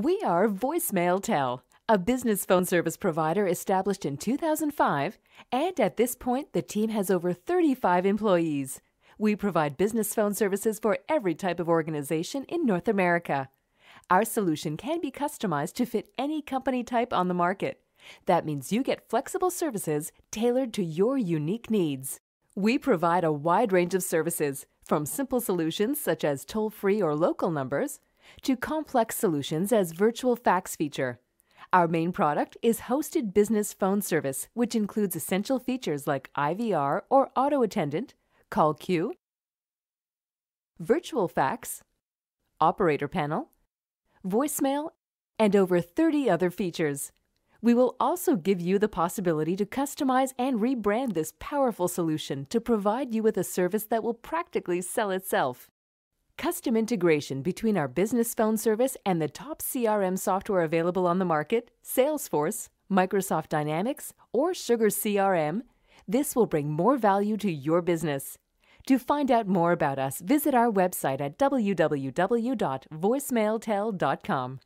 We are Voicemail Tel, a business phone service provider established in 2005, and at this point, the team has over 35 employees. We provide business phone services for every type of organization in North America. Our solution can be customized to fit any company type on the market. That means you get flexible services tailored to your unique needs. We provide a wide range of services, from simple solutions such as toll free or local numbers to complex solutions as virtual fax feature. Our main product is hosted business phone service, which includes essential features like IVR or auto attendant, call queue, virtual fax, operator panel, voicemail, and over 30 other features. We will also give you the possibility to customize and rebrand this powerful solution to provide you with a service that will practically sell itself. Custom integration between our business phone service and the top CRM software available on the market, Salesforce, Microsoft Dynamics, or Sugar CRM, this will bring more value to your business. To find out more about us, visit our website at www.voicemailtel.com.